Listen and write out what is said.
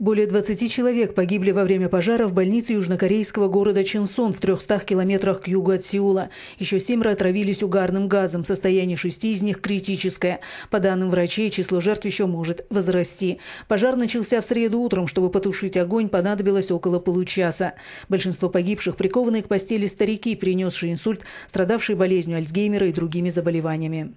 Более 20 человек погибли во время пожара в больнице южнокорейского города Чинсон в 300 километрах к югу от Сеула. Еще семеро отравились угарным газом. Состояние шести из них критическое. По данным врачей, число жертв еще может возрасти. Пожар начался в среду утром. Чтобы потушить огонь, понадобилось около получаса. Большинство погибших прикованы к постели старики, принесшие инсульт, страдавшие болезнью Альцгеймера и другими заболеваниями.